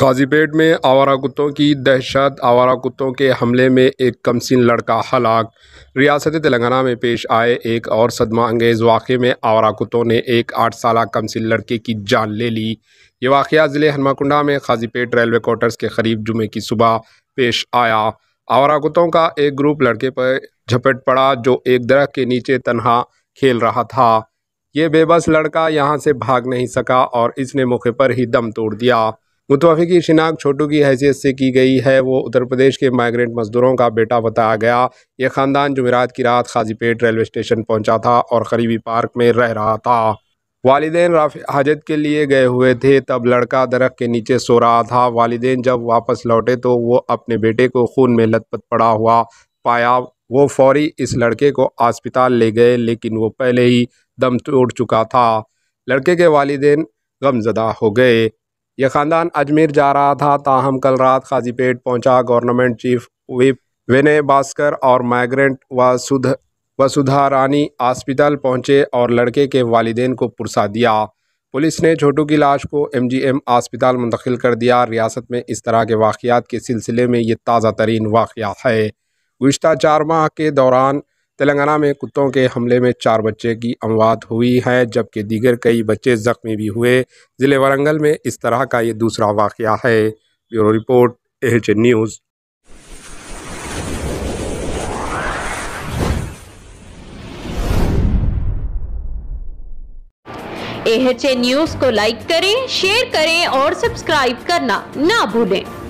गाजीपेट में आवारा कुत्तों की दहशत आवारा कुत्तों के हमले में एक कमसिन लड़का हलाक रियासत तेलंगाना में पेश आए एक और सदमा अंगेज़ वाक़े में आवारा कुत्तों ने एक आठ साल कमसिन लड़के की जान ले ली ये वाक़ ज़िले हनमाकुंडा में गाजीपेट रेलवे क्वार्टर्स के करीब जुमे की सुबह पेश आया आवारा कुत्तों का एक ग्रुप लड़के पर झपट पड़ा जो एक दर के नीचे तनहा खेल रहा था ये बेबस लड़का यहाँ से भाग नहीं सका और इसने मौके पर ही दम तोड़ दिया मुतवफ़ी शिनाख्त छोटू की हैसियत से की गई है वो उत्तर प्रदेश के माइग्रेंट मजदूरों का बेटा बताया गया ये ख़ानदान जमेरात की रात खाजीपेट रेलवे स्टेशन पहुँचा था और करीबी पार्क में रह रहा था वालदेन हाजत के लिए गए हुए थे तब लड़का दरख्त के नीचे सो रहा था वालदेन जब वापस लौटे तो वो अपने बेटे को खून में लथपथ पड़ा हुआ पाया वो फौरी इस लड़के को अस्पताल ले गए लेकिन वो पहले ही दम तोड़ चुका था लड़के के वालदेन गमजदा हो गए यह ख़ानदान अजमेर जा रहा था ताहम कल रात खाजीपेट पहुंचा government chief whip Vinay Bhaskar और माइग्रेंट व सुध वसुधा रानी हॉस्पिटल पहुंचे और लड़के के वालदेन को पुरसा दिया पुलिस ने छोटू की लाश को एम जी एम हॉस्पिटल मुंतकिल कर दिया रियासत में इस तरह के वाक़ात के सिलसिले में ये ताज़ा तरीन वाक़ है गुज्त चार माह के दौरान तेलंगाना में कुत्तों के हमले में चार बच्चे की अमवात हुई है जबकि दीगर कई बच्चे ज़ख्मी भी हुए ज़िले वारंगल में इस तरह का ये दूसरा वाक़ है bureau report H N news को लाइक करें शेयर करें और सब्सक्राइब करना ना भूलें